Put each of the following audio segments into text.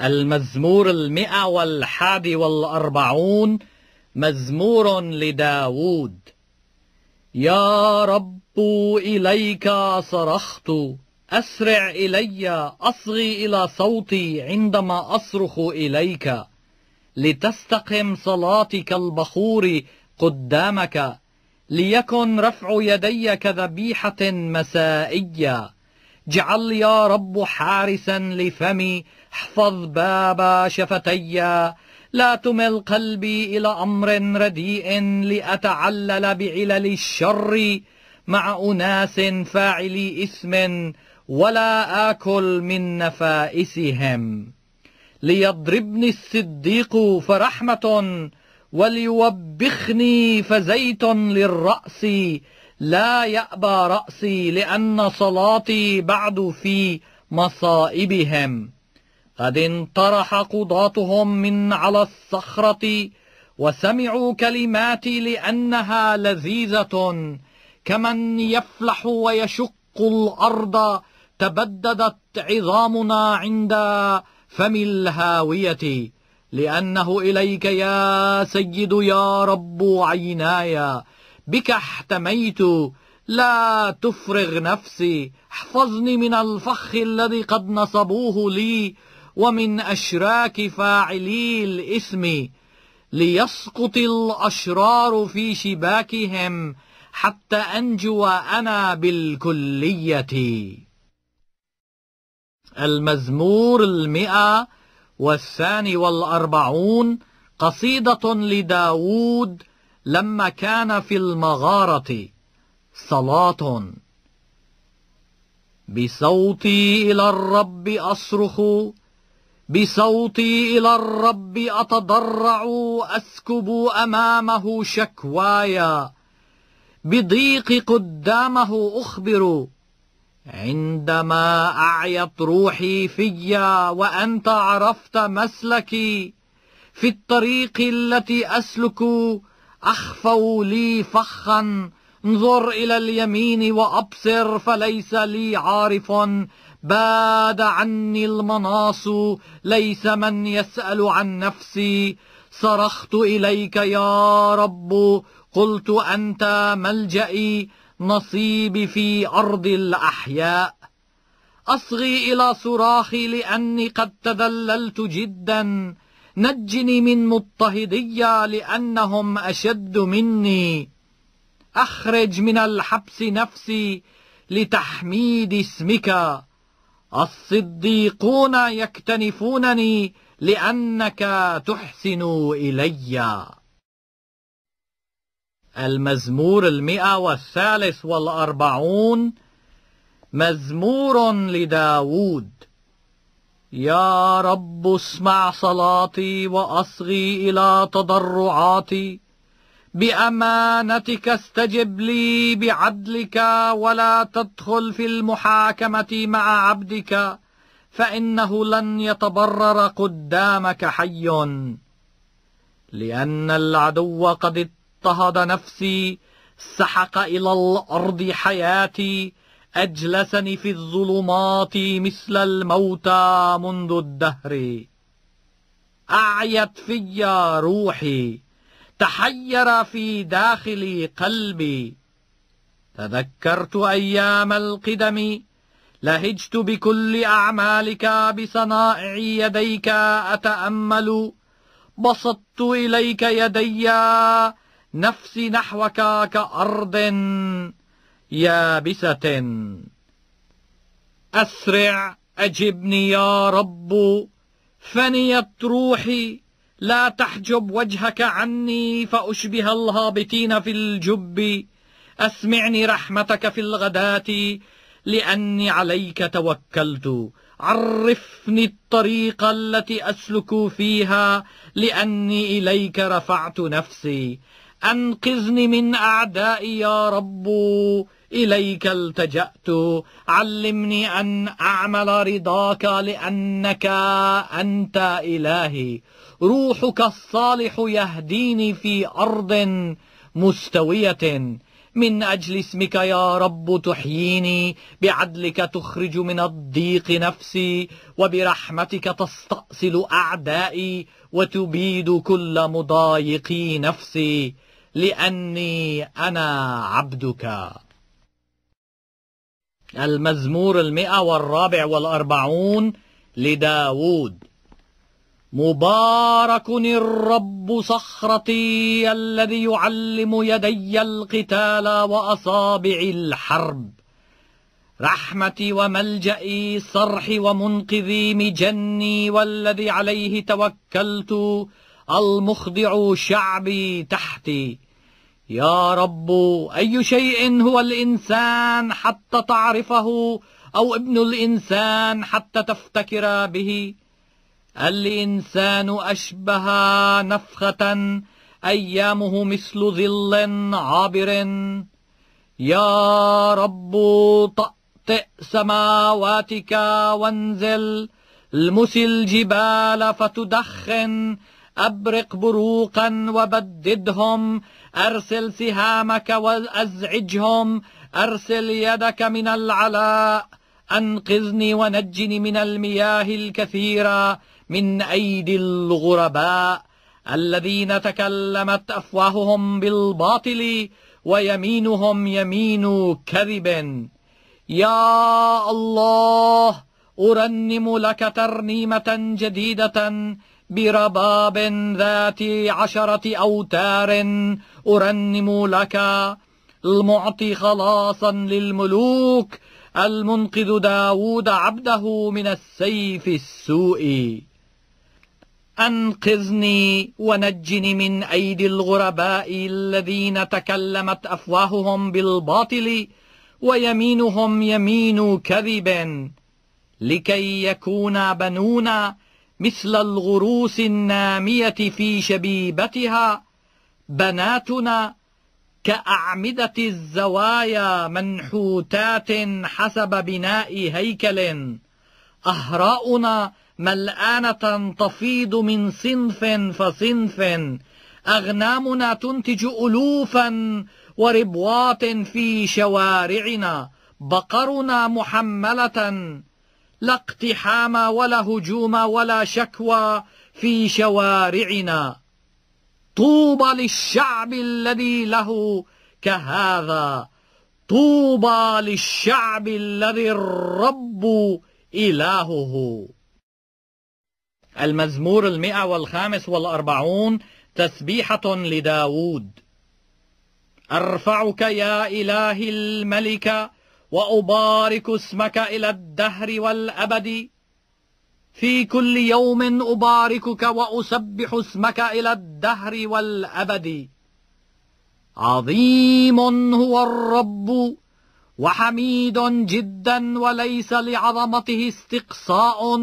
المزمور المئة والحادي والأربعون مزمور لداود يا رب إليك صرخت أسرع إلي أصغي إلى صوتي عندما أصرخ إليك لتستقم صلاتي كالبخور قدامك ليكن رفع يدي كذبيحة مسائية اجعل يا رب حارسا لفمي احفظ باب شفتي لا تمل قلبي إلى أمر رديء لأتعلل بعلل الشر مع أناس فاعلي إثم ولا آكل من نفائسهم ليضربني الصديق فرحمة وليوبخني فزيت للرأس لا يأبى رأسي لأن صلاتي بعد في مصائبهم قد انطرح قضاتهم من على الصخرة وسمعوا كلماتي لأنها لذيذة كمن يفلح ويشق الأرض تبددت عظامنا عند فم الهاوية لأنه إليك يا سيد يا رب عيناي بك احتميت لا تفرغ نفسي احفظني من الفخ الذي قد نصبوه لي ومن أشراك فاعلي الإثم ليسقط الأشرار في شباكهم حتى أنجو أنا بالكلية المزمور المئة والثاني والأربعون قصيدة لداود لما كان في المغارة صلاة بصوتي إلى الرب أصرخ بصوتي إلى الرب أتضرع أسكب أمامه شكوايا بضيق قدامه أخبر عندما أعيت روحي فيا وأنت عرفت مسلكي في الطريق التي أسلك أخفوا لي فخا انظر إلى اليمين وأبصر فليس لي عارف باد عني المناص ليس من يسأل عن نفسي صرخت إليك يا رب قلت أنت ملجئي نصيبي في أرض الأحياء أصغي إلى صراخي لأني قد تذللت جدا نجني من مضطهدي لأنهم أشد مني أخرج من الحبس نفسي لتحميد اسمك الصديقون يكتنفونني لأنك تحسن إلي المزمور المئة والثالث والأربعون مزمور لداود يا رب اسمع صلاتي وأصغي إلى تضرعاتي بأمانتك استجب لي بعدلك ولا تدخل في المحاكمة مع عبدك فإنه لن يتبرر قدامك حي لأن العدو قد اضطهد نفسي سحق إلى الأرض حياتي أجلسني في الظلمات مثل الموتى منذ الدهر أعيت في روحي تحير في داخل قلبي تذكرت أيام القدم لهجت بكل أعمالك بصنائع يديك أتأمل بسطت إليك يدي نفسي نحوك كأرض يابسة أسرع أجبني يا رب فنيت روحي لا تحجب وجهك عني فأشبه الهابطين في الجب أسمعني رحمتك في الغداة لأني عليك توكلت عرفني الطريق التي أسلك فيها لأني إليك رفعت نفسي أنقذني من أعدائي يا رب إليك التجأت علمني أن أعمل رضاك لأنك أنت إلهي روحك الصالح يهديني في أرض مستوية من أجل اسمك يا رب تحييني بعدلك تخرج من الضيق نفسي وبرحمتك تستأصل أعدائي وتبيد كل مضايقي نفسي لأني أنا عبدك المزمور المئة والرابع والأربعون لداود مبارك الرب صخرتي الذي يعلم يدي القتال وأصابع الحرب رحمتي وملجئي صرح ومنقذي مجني والذي عليه توكلت المخضع شعبي تحتي يا رب أي شيء هو الإنسان حتى تعرفه أو ابن الإنسان حتى تفتكر به الإنسان أشبه نفخة أيامه مثل ظل عابر يا رب طأطئ سماواتك وانزل المس الجبال فتدخن أبرق بروقا وبددهم أرسل سهامك وأزعجهم أرسل يدك من العلاء أنقذني ونجني من المياه الكثيرة من أيدي الغرباء الذين تكلمت أفواههم بالباطل ويمينهم يمين كذب يا الله أرنم لك ترنيمة جديدة برباب ذات عشرة أوتار أرنم لك المعطي خلاصا للملوك المنقذ داود عبده من السيف السوء أنقذني ونجني من أيدي الغرباء الذين تكلمت أفواههم بالباطل ويمينهم يمين كذب لكي يكون بنونا مثل الغروس النامية في شبيبتها بناتنا كأعمدة الزوايا منحوتات حسب بناء هيكل أهراؤنا ملآنة تفيض من صنف فصنف أغنامنا تنتج ألوفا وربواط في شوارعنا بقرنا محملة لا اقتحام ولا هجوم ولا شكوى في شوارعنا طوبى للشعب الذي له كهذا طوبى للشعب الذي الرب إلهه المزمور المئة والخامس والأربعون تسبيحة لداود أرفعك يا إله الملك وأبارك اسمك إلى الدهر والأبد في كل يوم أباركك وأسبح اسمك إلى الدهر والأبد عظيم هو الرب وحميد جدا وليس لعظمته استقصاء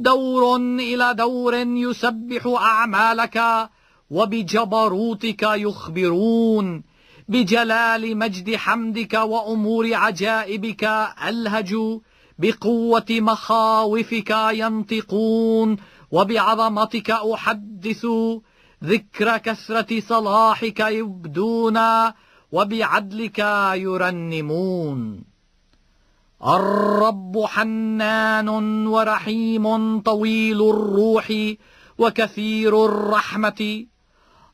دور إلى دور يسبح أعمالك وبجبروتك يخبرون بجلال مجد حمدك وأمور عجائبك ألهج بقوة مخاوفك ينطقون وبعظمتك أحدث ذكر كثرة صلاحك يبدون وبعدلك يرنمون الرب حنان ورحيم طويل الروح وكثير الرحمة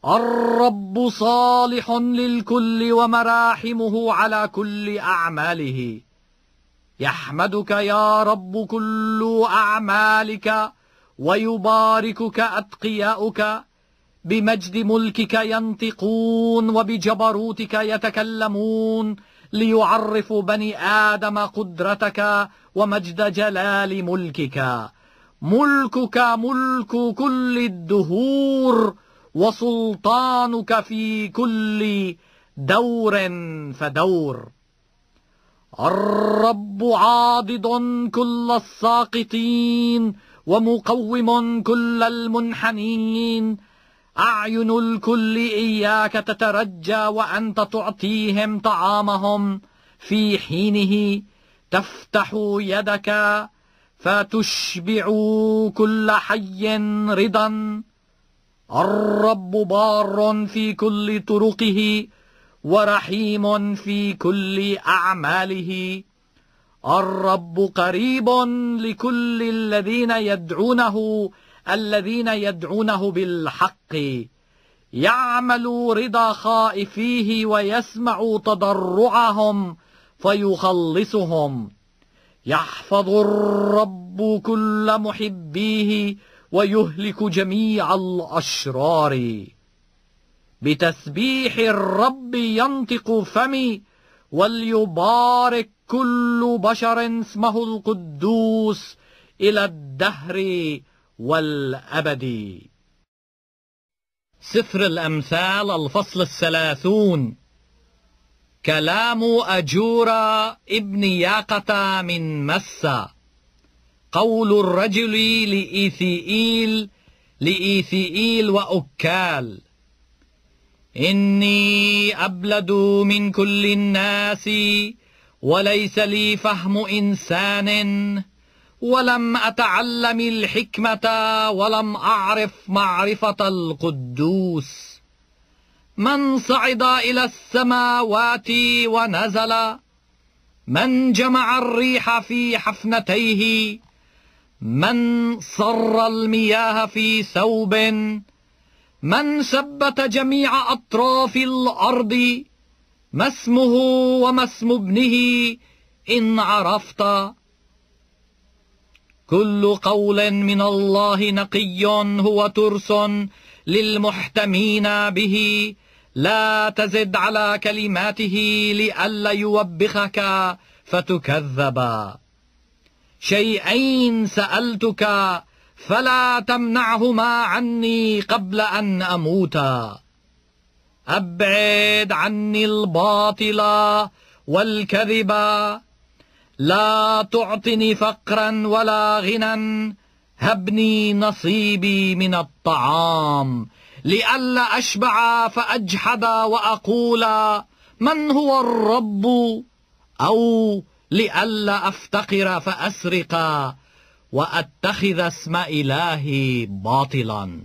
الرب صالح للكل ومراحمه على كل أعماله يحمدك يا رب كل أعمالك ويباركك أتقياؤك بمجد ملكك ينطقون وبجبروتك يتكلمون ليعرفوا بني آدم قدرتك ومجد جلال ملكك ملكك ملك كل الدهور وسلطانك في كل دور فدور الرب عاضد كل الساقطين ومقوم كل المنحنين أعين الكل إياك تترجى وأنت تعطيهم طعامهم في حينه تفتح يدك فتشبع كل حي رضا الرب بار في كل طرقه ورحيم في كل أعماله الرب قريب لكل الذين يدعونه الذين يدعونه بالحق يعمل رضا خائفيه ويسمع تضرعهم فيخلصهم يحفظ الرب كل محبيه ويهلك جميع الأشرار بتسبيح الرب ينطق فمي وليبارك كل بشر اسمه القدوس إلى الدهر والأبدي سفر الأمثال الفصل الثلاثون كلام أجور ابن ياقة من مسا قول الرجل لإيثيئيل لإيثيئيل وأكال إني أبلد من كل الناس وليس لي فهم إنسان ولم أتعلم الحكمة ولم أعرف معرفة القدوس من صعد إلى السماوات ونزل من جمع الريح في حفنتيه من صر المياه في ثوب من ثبت جميع أطراف الأرض ما اسمه وما اسم ابنه إن عرفت كل قول من الله نقي هو ترس للمحتمين به لا تزد على كلماته لئلا يوبخك فتكذبا شيئين سألتك فلا تمنعهما عني قبل أن أموت أبعد عني الباطل والكذب لا تعطني فقرا ولا غنى هبني نصيبي من الطعام لئلا أشبع فأجحد وأقول من هو الرب أو لئلا أفتقر فأسرق وأتخذ اسم إلهي باطلا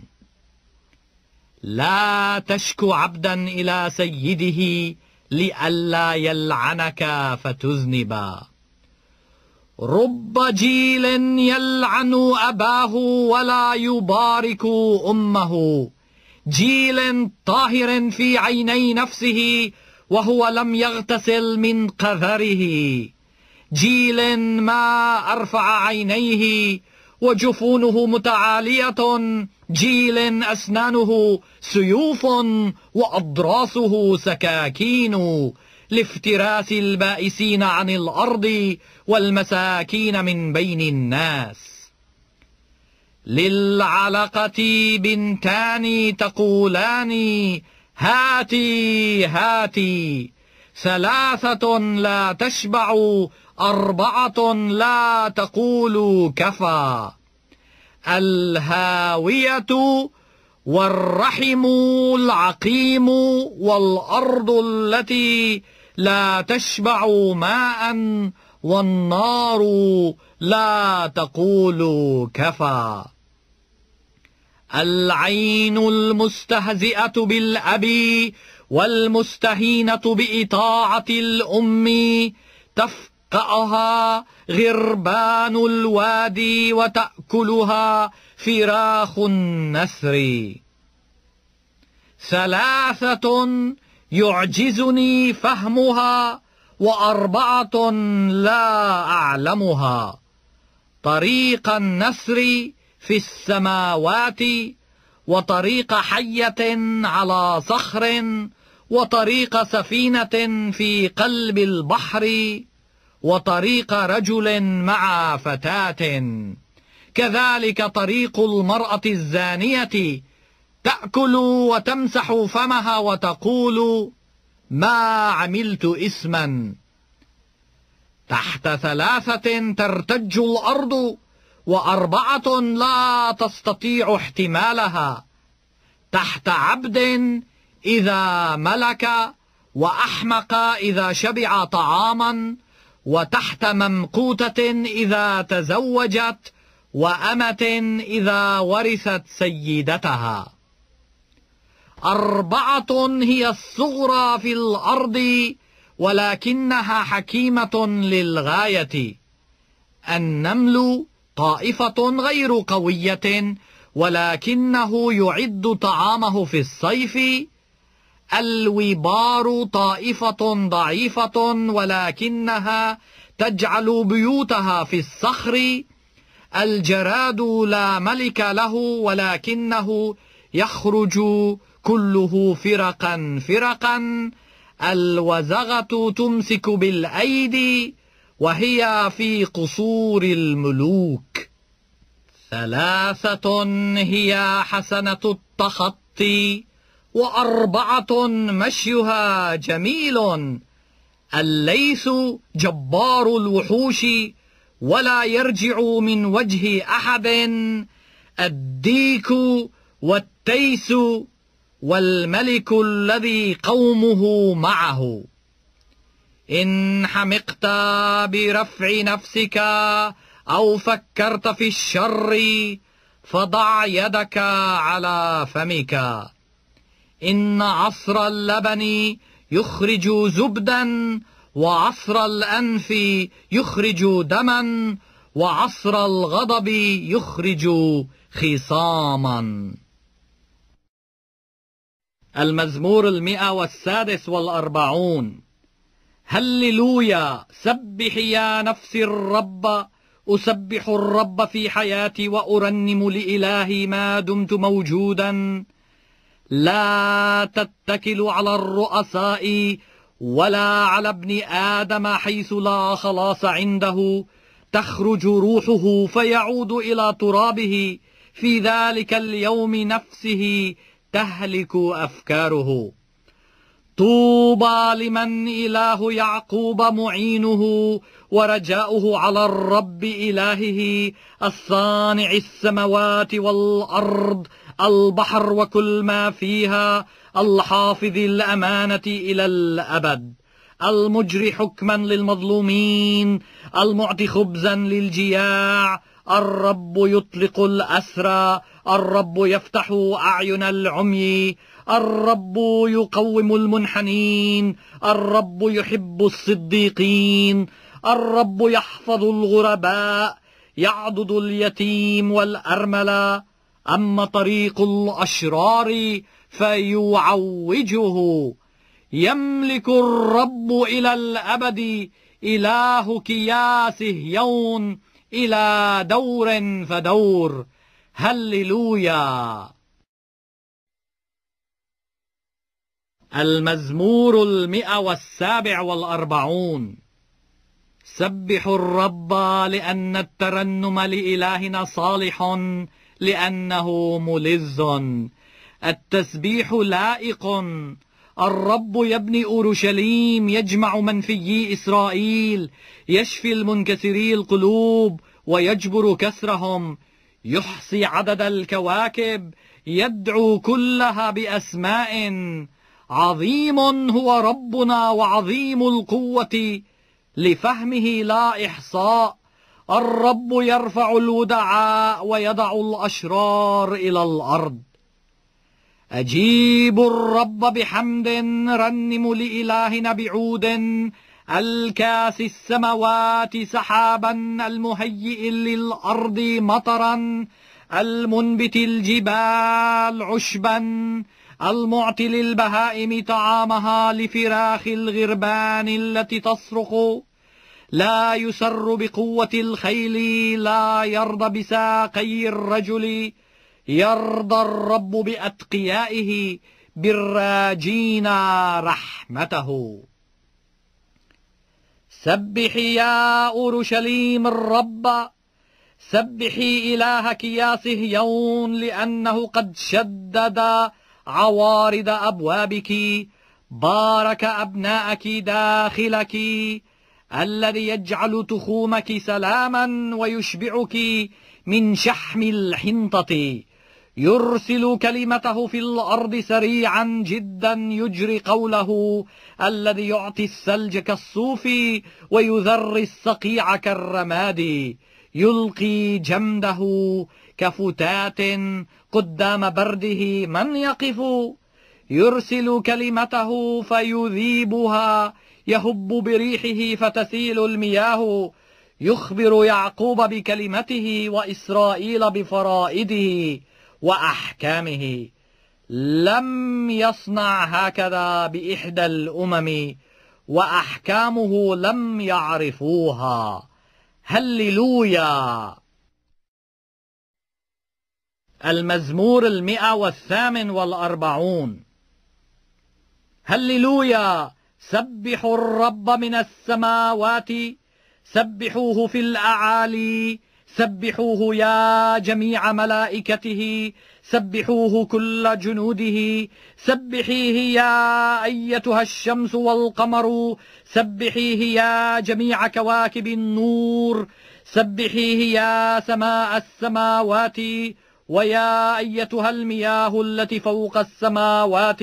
لا تشكو عبدا إلى سيده لئلا يلعنك فتذنبا رب جيل يلعن أباه ولا يبارك أمه جيل طاهر في عيني نفسه وهو لم يغتسل من قذره جيل ما أرفع عينيه وجفونه متعالية جيل أسنانه سيوف وأضراسه سكاكين لافتراس البائسين عن الأرض والمساكين من بين الناس للعلقة بنتان تقولان هاتي هاتي ثلاثة لا تشبع أربعة لا تقول كفى الهاوية والرحم العقيم والأرض التي لا تشبع ماء والنار لا تقول كفى العين المستهزئة بالأبي والمستهينة بإطاعة الأم تفقأها غربان الوادي وتأكلها فراخ النسر ثلاثة يعجزني فهمها وأربعة لا أعلمها طريق النسر في السماوات وطريق حية على صخر وطريق سفينة في قلب البحر وطريق رجل مع فتاة كذلك طريق المرأة الزانية تأكل وتمسح فمها وتقول ما عملت إثما تحت ثلاثة ترتج الأرض وأربعة لا تستطيع احتمالها تحت عبد إذا ملك وأحمق إذا شبع طعاما وتحت ممقوتة إذا تزوجت وأمة إذا ورثت سيدتها أربعة هي الصغرى في الأرض ولكنها حكيمة للغاية النمل طائفة غير قوية ولكنه يعد طعامه في الصيف الوبار طائفة ضعيفة ولكنها تجعل بيوتها في الصخر الجراد لا ملك له ولكنه يخرج كله فرقا فرقا الوزغة تمسك بالأيدي وهي في قصور الملوك ثلاثة هي حسنة التخطي وأربعة مشيها جميل الليث جبار الوحوش ولا يرجع من وجه أحد الديك والتيس والملك الذي قومه معه إن حمقت برفع نفسك أو فكرت في الشر فضع يدك على فمك إن عصر اللبن يخرج زبدا وعصر الأنف يخرج دما وعصر الغضب يخرج خصاما المزمور المئة والسادس والأربعون هللويا سبحي يا نفسي الرب أسبح الرب في حياتي وأرنم لإلهي ما دمت موجودا لا تتكل على الرؤساء ولا على ابن آدم حيث لا خلاص عنده تخرج روحه فيعود إلى ترابه في ذلك اليوم نفسه تهلك أفكاره طوبى لمن إله يعقوب معينه ورجاؤه على الرب إلهه الصانع السموات والأرض البحر وكل ما فيها الحافظ الأمانة إلى الأبد المجري حكما للمظلومين المعطي خبزا للجياع الرب يطلق الأسرى الرب يفتح أعين العمي الرب يقوم المنحنين الرب يحب الصديقين الرب يحفظ الغرباء يعضد اليتيم والأرملة أما طريق الأشرار فيعوجه يملك الرب إلى الأبد إله كياسه يون إلى دور فدور هللويا المزمور المئة والسابع والأربعون سبحوا الرب لأن الترنم لإلهنا صالح لأنه ملز التسبيح لائق الرب يبني أورشليم يجمع منفيي إسرائيل يشفي المنكسري القلوب ويجبر كسرهم يحصي عدد الكواكب يدعو كلها بأسماء عظيم هو ربنا وعظيم القوة لفهمه لا إحصاء الرب يرفع الودعاء ويضع الأشرار إلى الأرض أجيبوا الرب بحمد رنموا لإلهنا بعود الكاس السماوات سحابا المهيئ للأرض مطرا المنبت الجبال عشبا المعطي للبهائم طعامها لفراخ الغربان التي تصرخ لا يسر بقوة الخيل لا يرضى بساقي الرجل يرضى الرب بأتقيائه بالراجين رحمته سبحي يا أورشليم الرب سبحي إلهك يا صهيون لأنه قد شدد عوارض أبوابك بارك أبناءك داخلك الذي يجعل تخومك سلاما ويشبعك من شحم الحنطة يرسل كلمته في الأرض سريعا جدا يجري قوله الذي يعطي الثلج كالصوف ويذري الصقيع كالرماد يلقي جمده كفتات قدام برده من يقف يرسل كلمته فيذيبها يهب بريحه فتسيل المياه يخبر يعقوب بكلمته وإسرائيل بفرائده وأحكامه لم يصنع هكذا بإحدى الأمم وأحكامه لم يعرفوها هللويا المزمور المئة والثامن والأربعون هللويا سبحوا الرب من السماوات سبحوه في الأعالي سبحوه يا جميع ملائكته سبحوه كل جنوده سبحيه يا أيتها الشمس والقمر سبحيه يا جميع كواكب النور سبحيه يا سماء السماوات ويا أيتها المياه التي فوق السماوات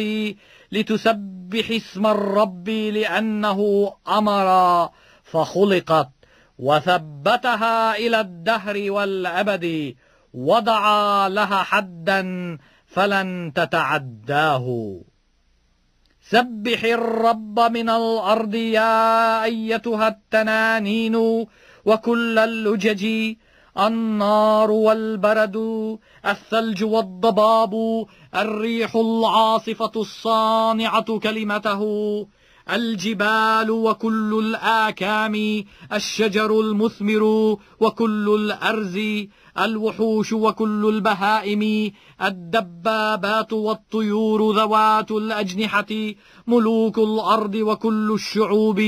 لتسبح اسم الرب لأنه أمر فخلقت وثبتها إلى الدهر والأبد وضع لها حدا فلن تتعداه سبح الرب من الأرض يا أيتها التنانين وكل اللجج النار والبرد الثلج والضباب الريح العاصفة الصانعة كلمته الجبال وكل الآكام الشجر المثمر وكل الأرز الوحوش وكل البهائم الدبابات والطيور ذوات الأجنحة ملوك الأرض وكل الشعوب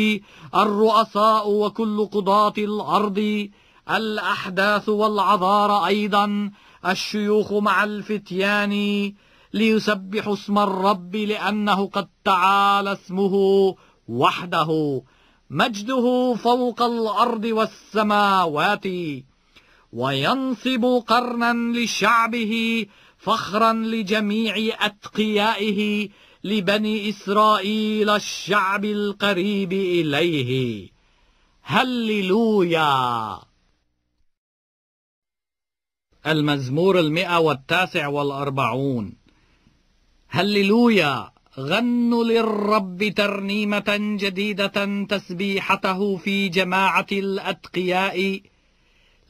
الرؤساء وكل قضاة الأرض الأحداث والعذار أيضا الشيوخ مع الفتيان ليسبحوا اسم الرب لأنه قد تعالى اسمه وحده مجده فوق الأرض والسماوات وينصب قرنا لشعبه فخرا لجميع أتقيائه لبني إسرائيل الشعب القريب إليه هللويا المزمور المئة والتاسع والأربعون هللويا غنوا للرب ترنيمة جديدة تسبيحته في جماعة الأتقياء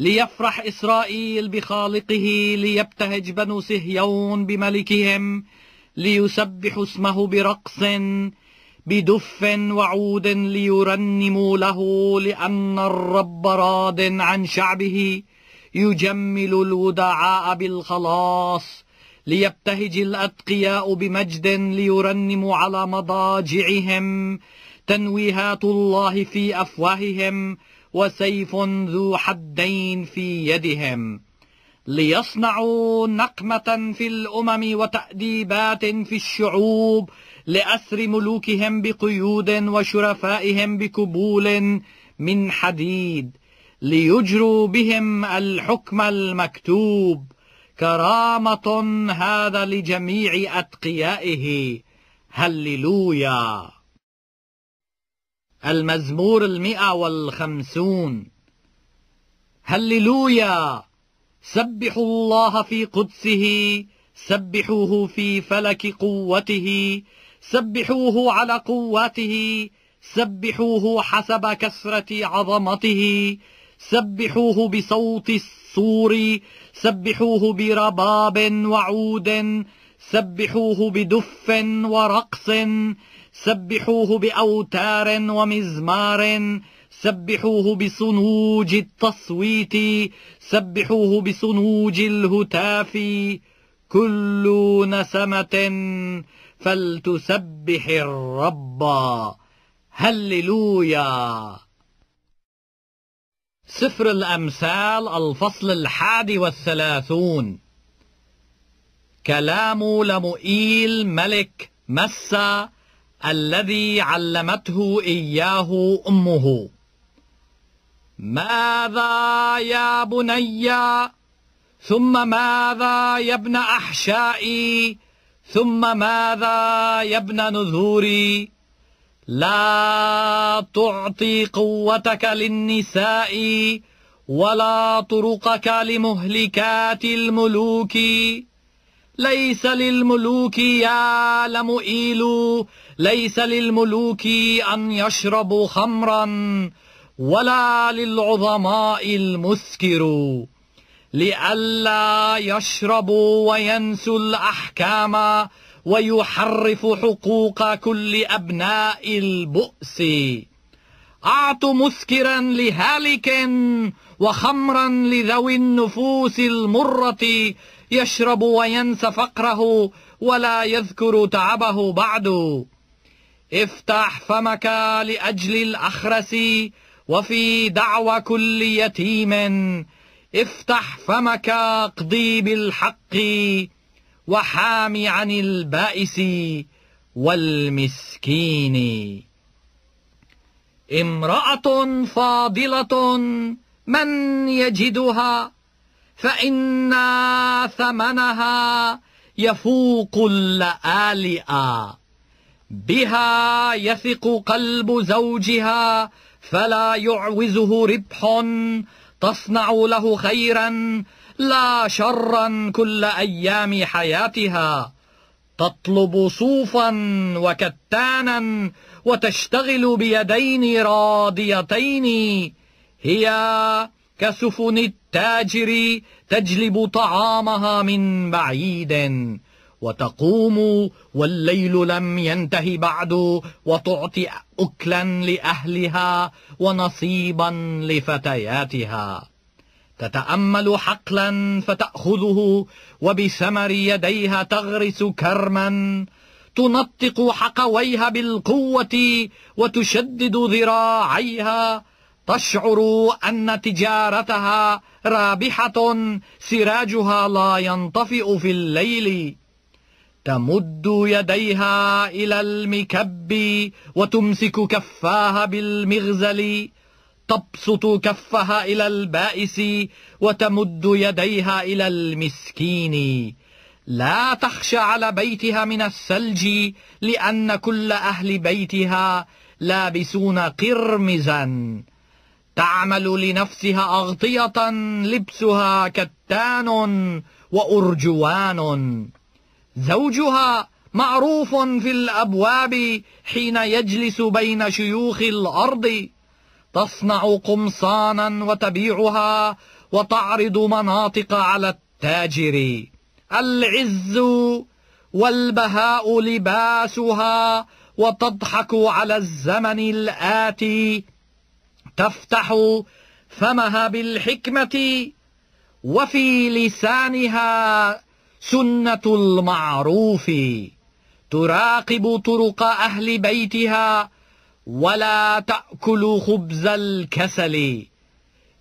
ليفرح إسرائيل بخالقه ليبتهج بنو سهيون بملكهم ليسبح اسمه برقص بدف وعود ليرنموا له لأن الرب راد عن شعبه يجمل الودعاء بالخلاص ليبتهج الأتقياء بمجد ليرنموا على مضاجعهم تنويهات الله في أفواههم وسيف ذو حدين في يدهم ليصنعوا نقمة في الأمم وتأديبات في الشعوب لأسر ملوكهم بقيود وشرفائهم بكبول من حديد ليجروا بهم الحكم المكتوب كرامة هذا لجميع أتقيائه هللويا المزمور المئة والخمسون هللويا سبحوا الله في قدسه سبحوه في فلك قوته سبحوه على قواته سبحوه حسب كثرة عظمته سبحوه بصوت الصور سبحوه برباب وعود سبحوه بدف ورقص سبحوه بأوتار ومزمار سبحوه بصنوج التصويت سبحوه بصنوج الهتاف كل نسمة فلتسبح الرب هللويا سفر الأمثال الفصل الحادي والثلاثون كلام لمؤيل ملك مسا الذي علمته إياه أمه ماذا يا بني ثم ماذا يا ابن أحشائي ثم ماذا يا ابن نذوري لا تعطي قوتك للنساء ولا طرقك لمهلكات الملوك ليس للملوك يا لمؤيل ليس للملوك أن يشربوا خمرا ولا للعظماء المسكر لئلا يشربوا وينسوا الأحكام ويحرف حقوق كل أبناء البؤس أعط مسكرا لهالك وخمرا لذوي النفوس المرة يشرب وينسى فقره ولا يذكر تعبه بعد افتح فمك لأجل الأخرس وفي دعوى كل يتيم افتح فمك اقضي بالحق وحام عن البائس والمسكين امرأة فاضلة من يجدها فإن ثمنها يفوق اللآلئ بها يثق قلب زوجها فلا يعوزه ربح تصنع له خيرا لا شرا كل أيام حياتها تطلب صوفا وكتانا وتشتغل بيدين راضيتين هي كسفن التاجر تجلب طعامها من بعيد وتقوم والليل لم ينته بعد وتعطي أكلا لأهلها ونصيبا لفتياتها تتأمل حقلا فتأخذه وبثمر يديها تغرس كرما تنطق حقويها بالقوة وتشدد ذراعيها تشعر أن تجارتها رابحة سراجها لا ينطفئ في الليل تمد يديها إلى المكب وتمسك كفاها بالمغزل تبسط كفها إلى البائس وتمد يديها إلى المسكين لا تخشى على بيتها من الثلج لأن كل أهل بيتها لابسون قرمزا تعمل لنفسها أغطية لبسها كتان وأرجوان زوجها معروف في الأبواب حين يجلس بين شيوخ الأرض تصنع قمصانا وتبيعها وتعرض مناطق على التاجر العز والبهاء لباسها وتضحك على الزمن الآتي تفتح فمها بالحكمة وفي لسانها سنة المعروف تراقب طرق أهل بيتها ولا تأكل خبز الكسل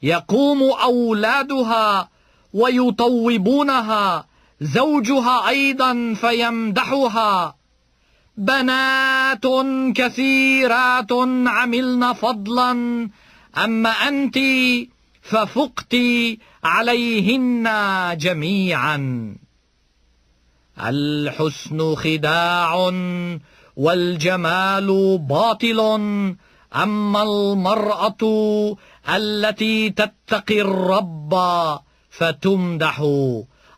يقوم أولادها ويطوبونها زوجها أيضا فيمدحها بنات كثيرات عملن فضلا أما أنت ففقت عليهن جميعا الحسن خداع والجمال باطل أما المرأة التي تتقي الرب فتمدح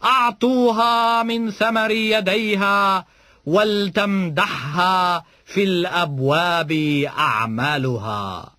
أعطوها من ثمر يديها ولتمدحها في الأبواب أعمالها